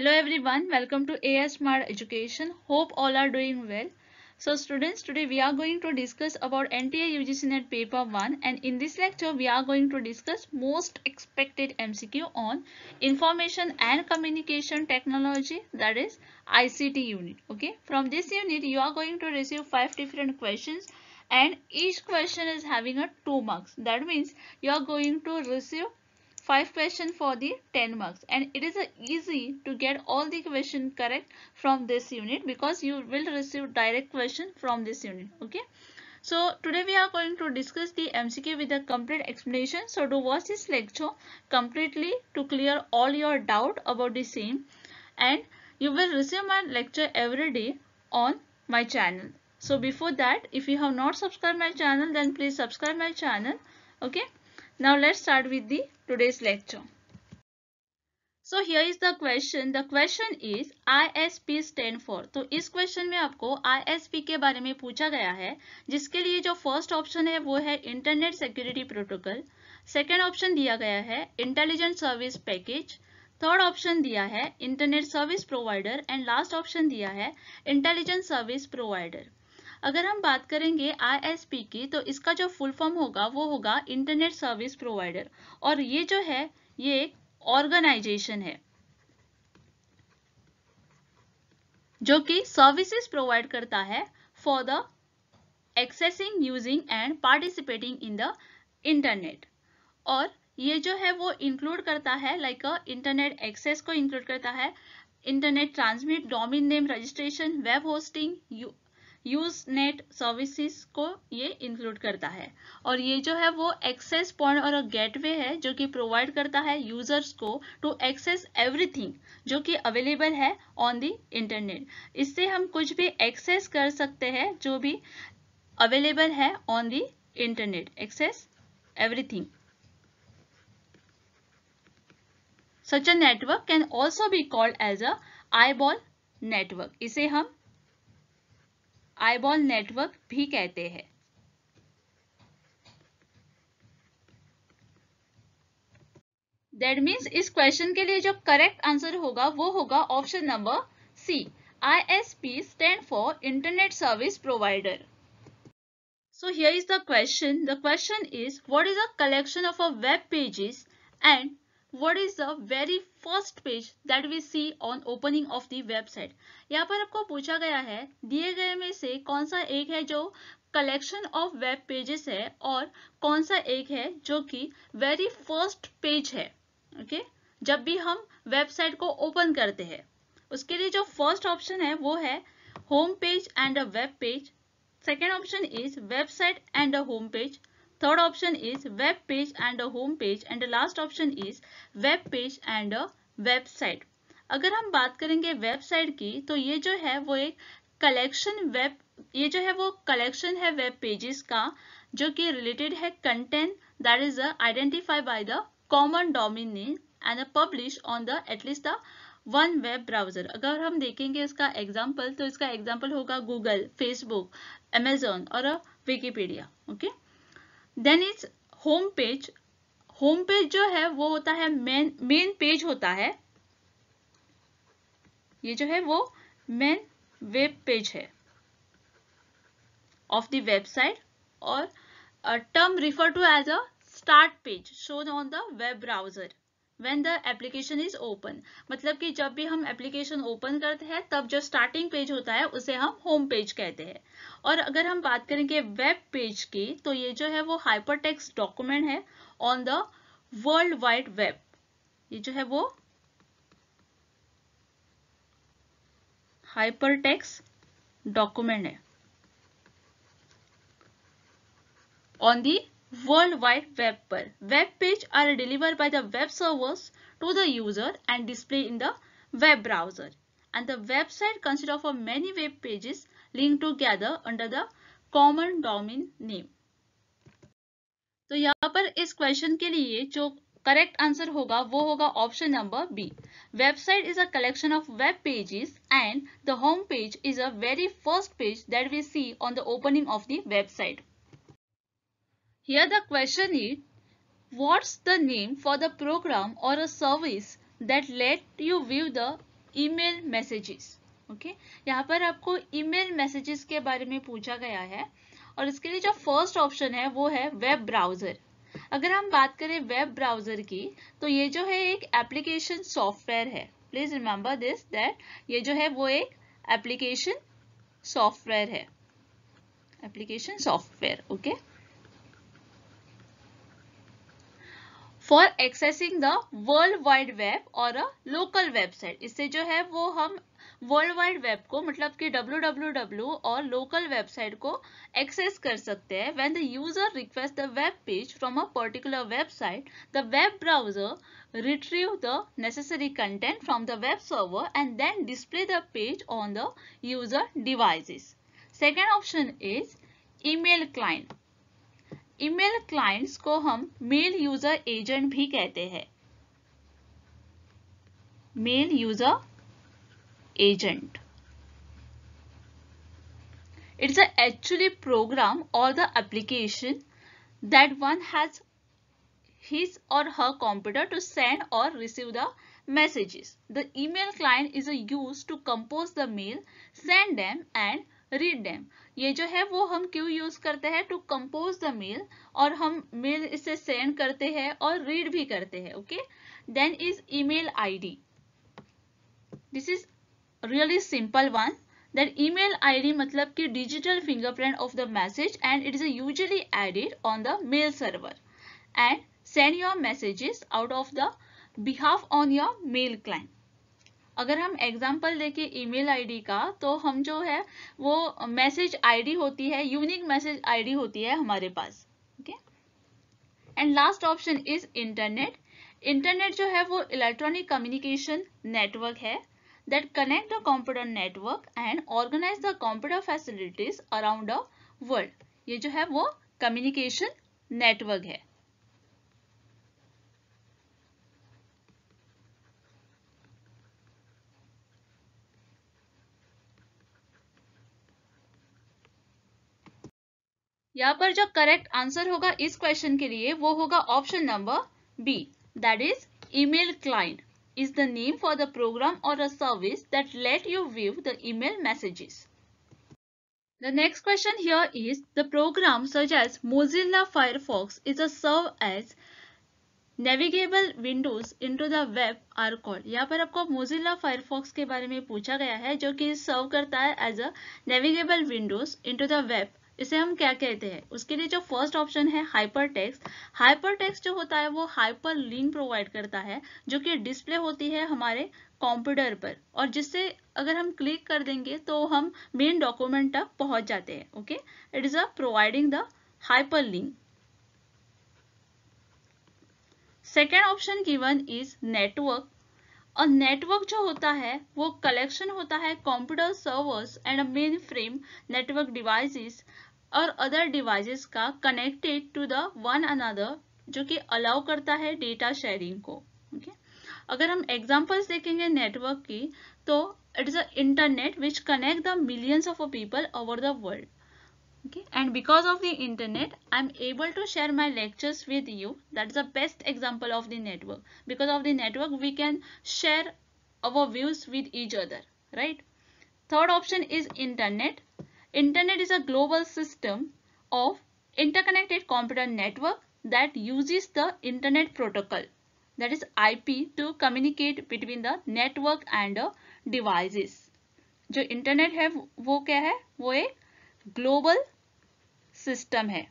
Hello everyone, welcome to AS Smart Education. Hope all are doing well. So students, today we are going to discuss about NTA UGC NET paper 1 and in this lecture we are going to discuss most expected MCQ on Information and Communication Technology that is ICT unit. Okay, from this unit you are going to receive 5 different questions and each question is having a 2 marks. That means you are going to receive 5 questions for the 10 marks and it is easy to get all the question correct from this unit because you will receive direct question from this unit okay so today we are going to discuss the MCQ with a complete explanation so do watch this lecture completely to clear all your doubt about the same and you will receive my lecture every day on my channel so before that if you have not subscribed my channel then please subscribe my channel okay Now let's start with the today's lecture. So here is the question the question is isp stand for तो stand is question mein question में आपको आई S P के बारे में पूछा गया है जिसके लिए जो फर्स्ट ऑप्शन है वो है internet security protocol second option दिया गया है intelligent service package third option दिया है internet service provider and last option दिया है इंटेलिजेंट सर्विस प्रोवाइडर अगर हम बात करेंगे आई की तो इसका जो फुल फॉर्म होगा वो होगा इंटरनेट सर्विस प्रोवाइडर और ये जो है ये एक ऑर्गेनाइजेशन है जो कि सर्विसेज प्रोवाइड करता है for the accessing using and participating in the internet और ये जो है वो इंक्लूड करता है लाइक इंटरनेट एक्सेस को इंक्लूड करता है internet transmit domain name registration web hosting Usenet services को ये इंक्लूड करता है और ये जो है वो एक्सेस पॉइंट और गेटवे है जो कि प्रोवाइड करता है यूजर्स को टू एक्सेस एवरीथिंग जो कि अवेलेबल है ऑन द इंटरनेट इससे हम कुछ भी एक्सेस कर सकते हैं जो भी अवेलेबल है on the internet access everything such network can also be be as a iBall network इसे हम आईबॉल नेटवर्क भी कहते हैं दैट मीन्स इस क्वेश्चन के लिए जो करेक्ट आंसर होगा वो होगा option number C I S P stand for internet service provider So here is the question. The question is what is a collection of a web pages and what is the very first page that we see on opening of the website यहाँ पर आपको पूछा गया है दिए गए में से कौन सा एक है जो कलेक्शन ऑफ वेब पेजेस है और कौन सा एक है जो कि वेरी फर्स्ट पेज है ओके okay? जब भी हम वेबसाइट को ओपन करते हैं उसके लिए जो फर्स्ट ऑप्शन है वो है home page and a web page second option is website and a home page third option is web page and a home page and the last option is web page and a website अगर हम बात करेंगे website की तो ये जो है वो एक कलेक्शन वेब ये जो है वो कलेक्शन है वेब पेजेस का जो कि रिलेटेड है content that is identify by the common domain name and publish on the at least the one web browser अगर हम देखेंगे इसका एग्जाम्पल तो इसका एग्जाम्पल होगा गूगल फेसबुक अमेजोन और Wikipedia okay okay? Then is home page home page जो है वो होता है मेन मेन पेज होता है ये जो है वो मेन वेब पेज है ऑफ द वेबसाइट और term refer to as a start page shown on the web browser when the application is open मतलब कि जब भी हम एप्लीकेशन ओपन करते हैं तब जो स्टार्टिंग पेज होता है उसे हम होम पेज कहते हैं और अगर हम बात करेंगे वेब पेज की तो ये जो है वो हाइपर टेक्स डॉक्यूमेंट है on the world wide web ये जो है वो हाइपर टेक्स डॉक्यूमेंट है on the World Wide Web पर. Web page are delivered by the web servers to the user and displayed in the web browser. And the website consists of many web pages linked together under the common domain name. तो यहाँ पर इस question के लिए जो correct answer होगा वो होगा option number B website is a collection of web pages and the home page is a very first page that we see on the opening of the website Here the question is, what's the name for the program or a service that let you view the email messages? Okay okay? यहाँ पर आपको email messages के बारे में पूछा गया है और इसके लिए जो फर्स्ट ऑप्शन है वो है वेब ब्राउज़र अगर हम बात करें वेब ब्राउज़र की तो ये जो है एक एप्लीकेशन सॉफ्टवेयर है प्लीज़ रिमेम्बर दिस दैट ये जो है वो एक एप्लीकेशन सॉफ्टवेयर है application software okay okay? For accessing the world wide web और अ लोकल वेबसाइट इससे जो है वो हम वर्ल्ड वाइड वेब को मतलब कि www और लोकल वेबसाइट को एक्सेस कर सकते हैं when the user request the web page from a particular website the web browser retrieve the necessary content from the web server and then display the page on the user devices second option is email client email clients को हम mail user agent भी कहते हैं mail user agent it's a actually program और the application that one has his और her computer to send और receive द messages the email client is a used to compose the mail send them and read them ये जो है वो हम क्यों यूज करते हैं टू कंपोज द मेल और हम मेल इसे सेंड करते हैं और रीड भी करते हैं okay then is email ID this is really simple one then email ID मतलब कि digital fingerprint of the message and it is usually added on the mail server and send your messages out of the behalf on your mail client अगर हम example देखें email ID का तो हम जो है वो मैसेज आईडी होती है यूनिक मैसेज आईडी होती है हमारे पास okay and last option is internet internet जो है वो इलेक्ट्रॉनिक कम्युनिकेशन नेटवर्क है that connect the computer network and organize the computer facilities around the world ये जो है वो कम्युनिकेशन नेटवर्क है यहाँ पर जो करेक्ट आंसर होगा इस क्वेश्चन के लिए वो होगा option number B that is email client is the name for the program और a service that let you view the email messages the next question here is the program such as Mozilla Firefox is a serve as navigable windows in to the web are call यहाँ पर आपको Mozilla Firefox के बारे में पूछा गया है जो कि सर्व करता है as a navigable windows in to the web इसे हम क्या कहते हैं उसके लिए जो फर्स्ट ऑप्शन है हाइपर टेक्स्ट हाइपर टेक्स्ट जो होता है वो हाइपर लिंक प्रोवाइड करता है जो कि डिस्प्ले होती है हमारे कंप्यूटर पर और जिससे अगर हम क्लिक कर देंगे तो हम मेन डॉक्यूमेंट तक पहुंच जाते हैं okay it is a providing the hyper link second option given is network और नेटवर्क जो होता है वो कलेक्शन होता है computer servers and main frame network devices और अदर डिवाइसेस का connected to the one another जो कि अलाउ करता है डेटा शेयरिंग को ओके okay? अगर हम एग्जांपल्स देखेंगे नेटवर्क की तो it is a internet which connect the millions of a people over the world okay and because of the internet I am able to share my lectures with you that is a best example of the network because of the network we can share our views with each other right third option is internet Internet is a global system of interconnected computer network that uses the internet protocol that is IP to communicate between the network and the devices. जो इंटरनेट है वो क्या है वो एक global system है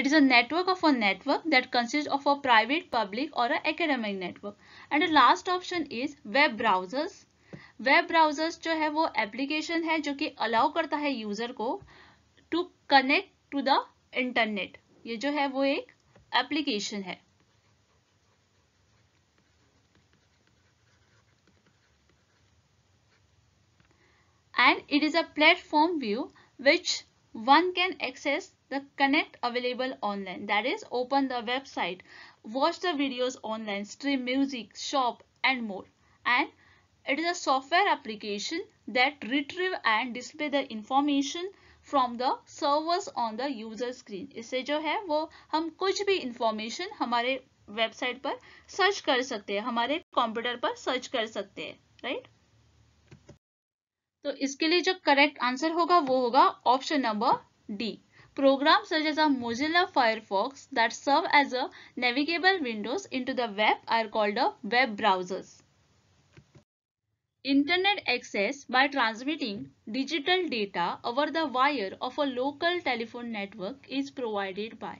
It is a network of a network that consists of a private, public or academic network. And the last option is web browsers web browsers जो है वो एप्लीकेशन है जो कि अलाउ करता है यूजर को to connect to the internet ये जो है वो एक एप्लीकेशन है and it is a platform view which one can access the connect available online that is open the website watch the videos online stream music shop and more and It is a software application that retrieve and display the information from the servers on the user screen isse jo hai wo hum kuch bhi information hamare website par search kar sakte hai hamare computer par search kar sakte hai right तो इसके लिए जो correct answer होगा वो होगा option number D program such as a Mozilla Firefox that serve as a navigable windows into the web are called a web browsers internet access by transmitting digital data over the wire of a local telephone network is provided by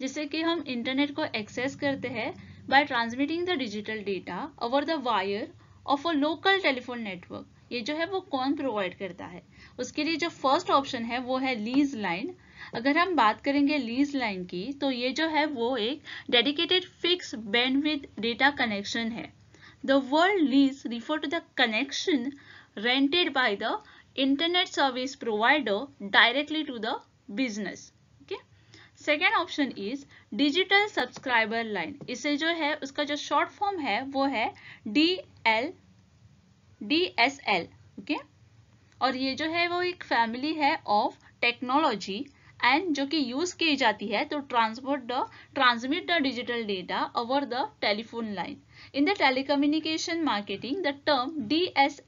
जैसे कि हम internet को access करते हैं by transmitting the digital data over the wire of a local telephone network ये जो है वो कौन प्रोवाइड करता है उसके लिए जो फर्स्ट ऑप्शन है वो है लीज लाइन अगर हम बात करेंगे लीज लाइन की तो ये जो है वो एक dedicated fix bandwidth data connection है The word lease refer to the connection rented by the internet service provider directly to the business. Second option is digital subscriber line इसे जो है उसका जो शॉर्ट फॉर्म है वो है D D L S L okay और ये जो है वो एक फैमिली है ऑफ टेक्नोलॉजी एंड जो कि यूज की जाती है to transport the transmit the digital data over the telephone line in the telecommunication marketing the term D S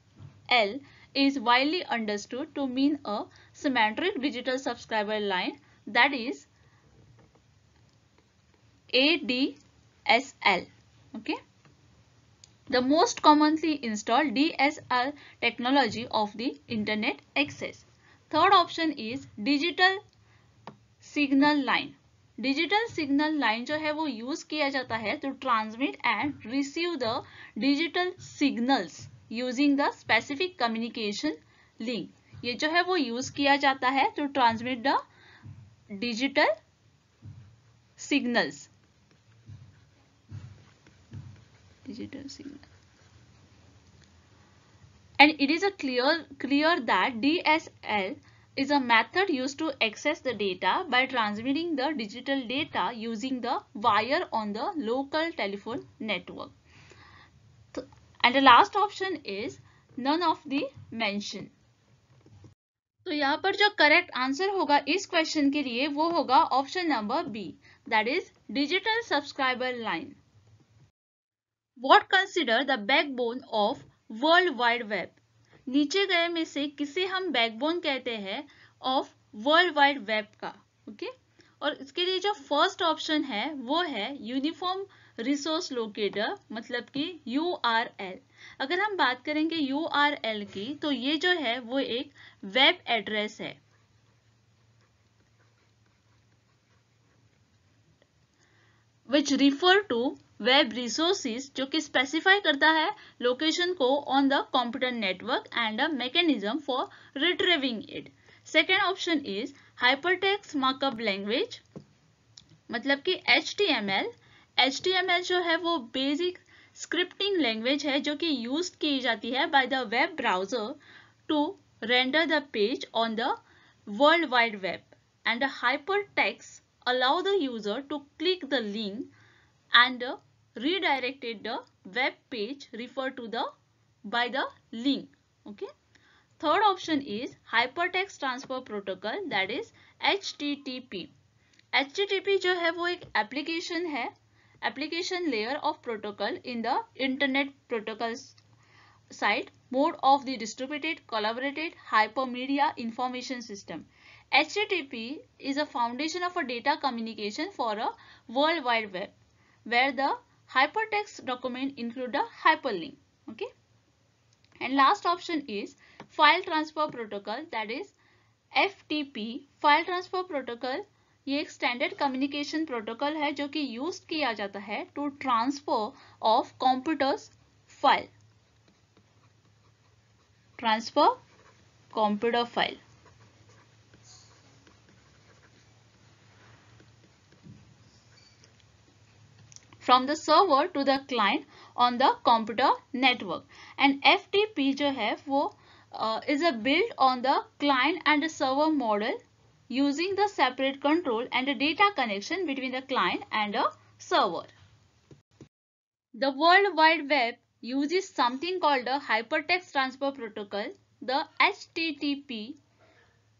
L is widely understood to mean asymmetric digital subscriber line that is A D S L okay the most commonly install D S L technology of the internet access third option is digital signal line digital signal line जो है वो use किया जाता है to transmit and receive the digital signals using the specific communication link ये जो है वो यूज किया जाता है to transmit the digital signals signal and and it is a clear clear that dsl is a method used to access the data by transmitting the digital data using the wire on the local telephone network. And the last option is none of the mention. तो यहाँ पर जो correct answer होगा इस question के लिए वो होगा option number B that is digital subscriber line what consider the backbone of world wide web नीचे गए में से किसे हम बैकबोन कहते हैं ऑफ वर्ल्ड वाइड वेब का ओके okay? और इसके लिए जो फर्स्ट ऑप्शन है वो है यूनिफॉर्म रिसोर्स लोकेटर मतलब कि यू अगर हम बात करेंगे यू की तो ये जो है वो एक वेब एड्रेस है which refer to web resources जो कि स्पेसिफाई करता है लोकेशन को on the computer network and a mechanism for retrieving it second option is hypertext markup language मतलब कि H T M L H T M L जो है वो बेसिक स्क्रिप्टिंग लैंग्वेज है जो कि यूज की जाती है by the web browser to render the page on the world wide web and hyper text allow the user to click the link and redirected the web page referred to the by the link okay third option is hypertext transfer protocol that is http http जो है वो एक application है application layer of protocol in the Internet protocols side mode of the distributed collaborated hypermedia information system. HTTP is a foundation of a data communication for a World Wide Web where the Hypertext document include a hyperlink. Okay. And last option is file transfer protocol that is FTP. File transfer protocol ये एक standard communication protocol है जो कि use किया जाता है to transfer of computers file transfer computer file from the server to the client on the computer network and FTP जो uh, is a built on the client and the server model using the separate control and data connection between the client and a server. The World Wide Web uses something called the Hypertext Transfer Protocol, the HTTP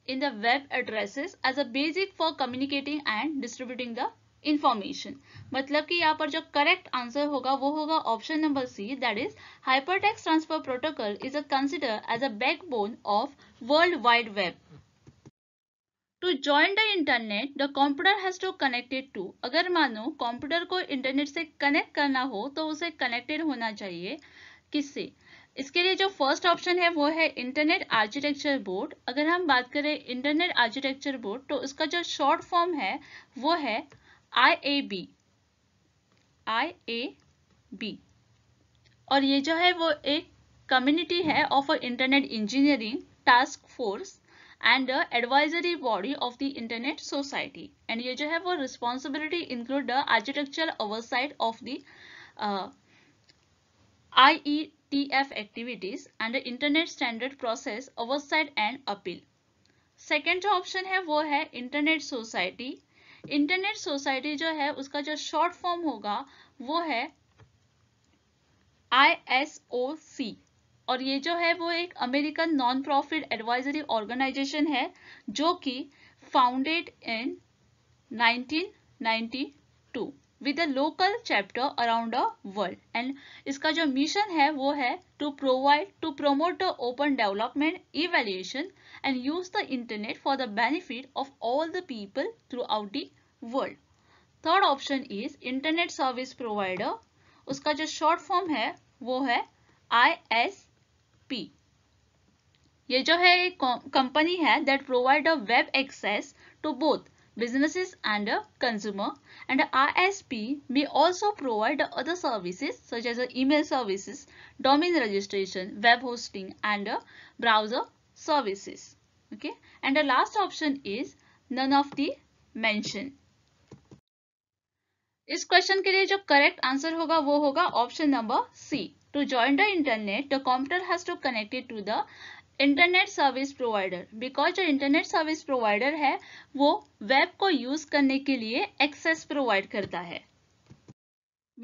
in the web addresses as a basic for communicating and distributing the information मतलब कि यहाँ पर जो correct answer होगा वो होगा option number C that is hypertext transfer protocol is a consider as a backbone of world wide web to join the internet the computer has to connected to अगर मानो कंप्यूटर को internet से connect करना हो तो उसे connected होना चाहिए किससे इसके लिए जो फर्स्ट ऑप्शन है वो है इंटरनेट आर्किटेक्चर बोर्ड अगर हम बात करें इंटरनेट आर्किटेक्चर बोर्ड तो उसका जो शॉर्ट फॉर्म है वो है आई आई और ये जो है वो एक कम्युनिटी है of internet engineering task force and advisory body of the internet society and ये जो है वो responsibility include the architectural oversight of the T F activities and internet standard process oversight and appeal second जो option है वो है internet society internet society जो है उसका जो शॉर्ट फॉर्म होगा वो है आई एस ओ सी और ये जो है वो एक American non profit advisory organisation है जो कि founded in 1992 with a local chapter around a world and इसका जो मिशन है वो है to provide to promote the open development evaluation and use the internet for the benefit of all the people throughout the world third option is internet service provider उसका जो short form है वो है आई S P ये जो है company है that provide a web access to both businesses and a consumer and a ISP may also provide other services such as email services, domain registration, web hosting and browser services. Okay. And the last option is none of the mention. इस question के लिए जो correct answer होगा वो होगा option number C to join the internet the computer has to connected to the internet service provider because जो internet service provider है वो वेब को यूज करने के लिए एक्सेस प्रोवाइड करता है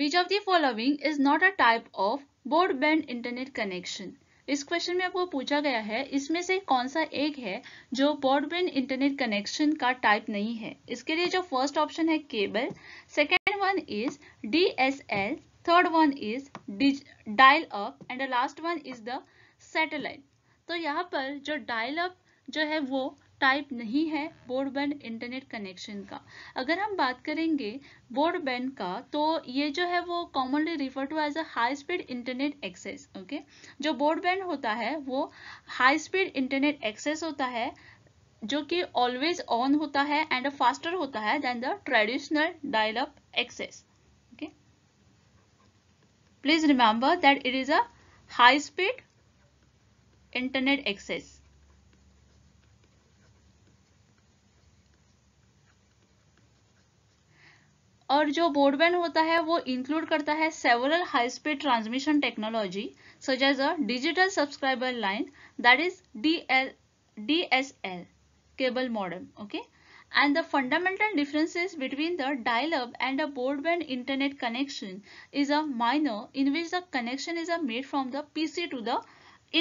which of the following is not a type of broadband internet connection इस क्वेश्चन में आपको पूछा गया है इसमें से कौन सा एक है जो ब्रॉडबैंड इंटरनेट कनेक्शन का टाइप नहीं है इसके लिए जो फर्स्ट ऑप्शन है cable second one is D S L third one is dial up and last one is the satellite तो यहाँ पर जो डायल अप जो है वो टाइप नहीं है ब्रॉडबैंड इंटरनेट कनेक्शन का अगर हम बात करेंगे ब्रॉडबैंड का तो ये जो है वो commonly refer to as a high speed internet access okay जो ब्रॉडबैंड होता है वो हाई स्पीड इंटरनेट एक्सेस होता है जो कि ऑलवेज ऑन होता है एंड फास्टर होता है then the traditional dial up access okay please remember that it is a high speed internet access. और जो ब्रॉडबैंड होता है वो इंक्लूड करता है several high speed transmission technology such as a digital subscriber line that is DL DSL cable modem okay and the fundamental differences between the dial-up and a broadband internet connection is a minor in which the connection is made from the PC to the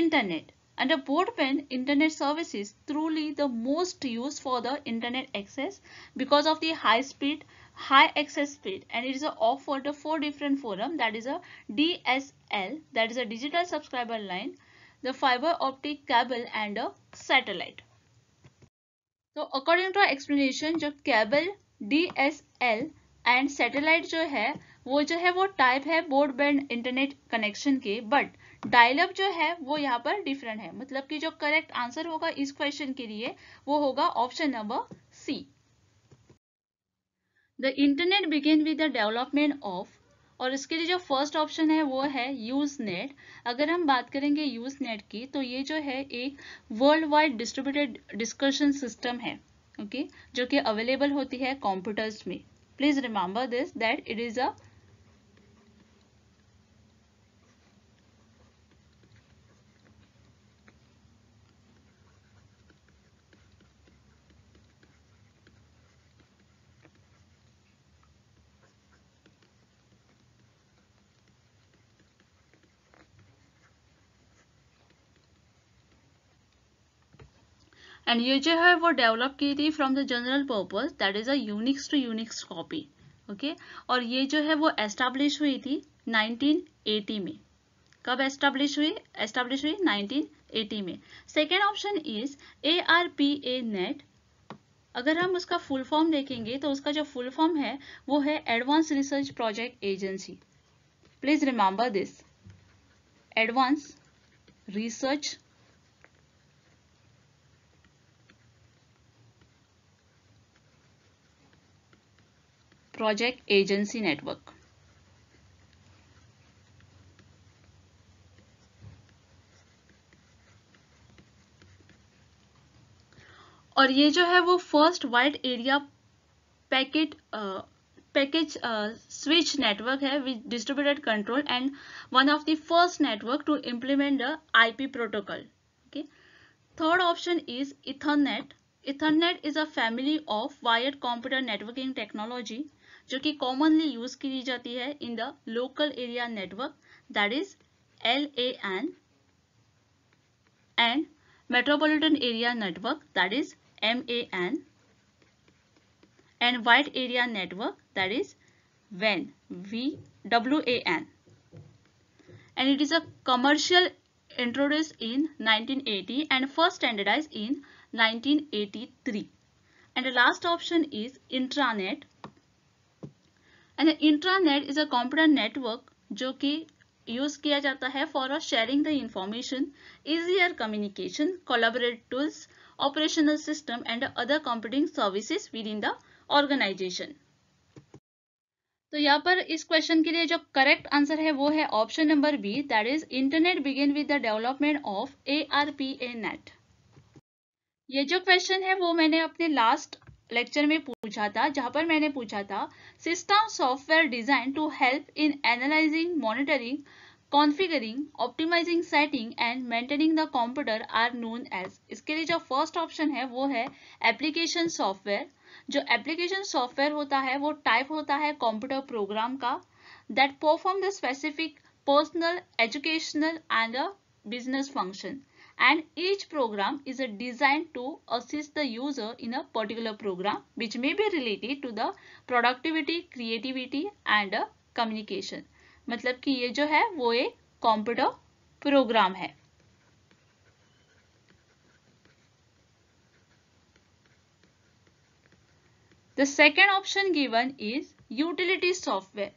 internet. Under broadband internet service is truly the most used for the internet access because of the high speed, high access speed and it is offered for four different forum that is a DSL that is a digital subscriber line, the fiber optic cable and a satellite. So according to our explanation, the cable, DSL, and satellite, which is, a type वो broadband internet connection, internet connection डायलब जो है वो यहाँ पर different है मतलब कि जो करेक्ट आंसर होगा इस क्वेश्चन के लिए वो होगा option number C the internet begin with the development of और इसके लिए जो फर्स्ट ऑप्शन है वो है यूज नेट अगर हम बात करेंगे यूज नेट की तो ये जो है एक world wide distributed discussion system है ओके okay? जो कि अवेलेबल होती है कंप्यूटर्स में please remember this that it is a and ये जो है वो डेवलप की थी from the general purpose that is अक्स टू यूनिक्स कॉपी ओके और ये जो है वो एस्टाब्लिश हुई थी 1980 में कब एस्टाब्लिश हुई एस्टाब्लिश हुई 1980 में second option is A R P A net अगर हम उसका फुल फॉर्म देखेंगे तो उसका जो फुल फॉर्म है वो है advance research project agency please remember this advance research project agency network. और ये जो है वो first wide area packet package switch network है with distributed control and one of the first network to protocol. द IP protocol third option is ethernet ethernet is a family of wired computer networking technology जो कि commonly use की जाती है in the local area network that is L N and metropolitan area network that is M N and wide area network that is वेन we W A N and it is a commercial introduce in nineteen eighty and first standardise in eighty three and the last option is intranet and intranet is a computer network जो कि use किया जाता है for sharing the information easier communication collaborate tools operational system and other other services within the organisation तो यहाँ पर इस question के लिए जो करेक्ट आंसर है वो है option number B that is internet begin with the development of A R P A net ये जो क्वेश्चन है वो मैंने अपने लास्ट लेक्चर में पूछा था जहां पर मैंने पूछा था system software design to help in analysing monitoring configuring optimising setting and maintaining the computer are known as इसके लिए जो फर्स्ट ऑप्शन है वो है एप्लीकेशन सॉफ्टवेयर जो एप्लीकेशन सॉफ्टवेयर होता है वो टाइप होता है कंप्यूटर प्रोग्राम का that perform the specific personal educational and business function and each program is designed to assist the user in a particular program which may be related to the productivity, creativity and uh, communication. मतलब कि ये जो है वो एक computer program है The second option given is utility software.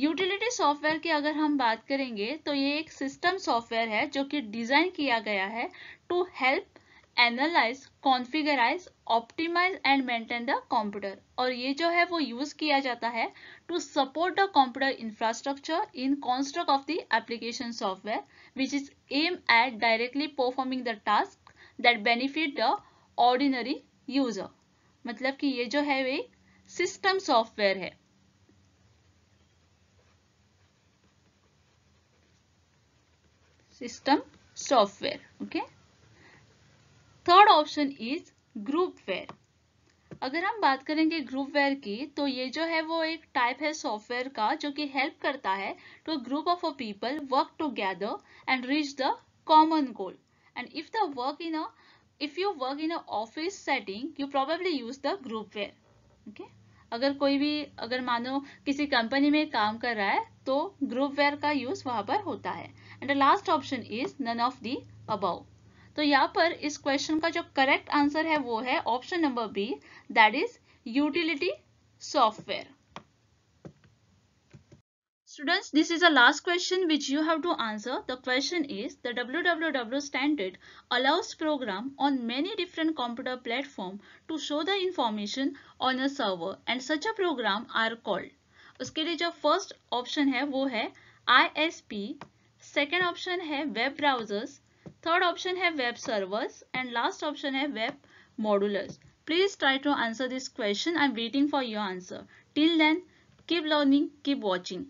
Utility software की अगर हम बात करेंगे तो ये एक सिस्टम सॉफ्टवेयर है जो कि डिज़ाइन किया गया है to help analyse configurise optimise and maintain the computer और ये जो है वो यूज किया जाता है to support the computer infrastructure in construct of the application software which is aim at directly performing the task that benefit the ordinary user मतलब कि ये जो है वे सिस्टम सॉफ्टवेयर है system software okay third option is groupware अगर हम बात करेंगे ग्रुपवेयर की तो ये जो है वो एक टाइप है सॉफ्टवेयर का जो कि हेल्प करता है to group of a people work together and reach the common goal and if the work in a if you work in a office setting you probably use the groupware okay अगर कोई भी अगर मानो किसी company में काम कर रहा है तो ग्रुपवेयर का यूज वहां पर होता है and last option is none of the अब तो यहाँ पर इस क्वेश्चन का जो करेक्ट आंसर है वो है option number B that is utility software Students, this is the last question which you have to answer. The question is, the WWW standard allows program on many different computer platform to show the information on a server and such a program are called. उसके लिए जो first option है वो है ISP, second option है web browsers, third option है web servers and last option है web modulars. Please try to answer this question. I'm waiting for your answer. Till then, keep learning, keep watching.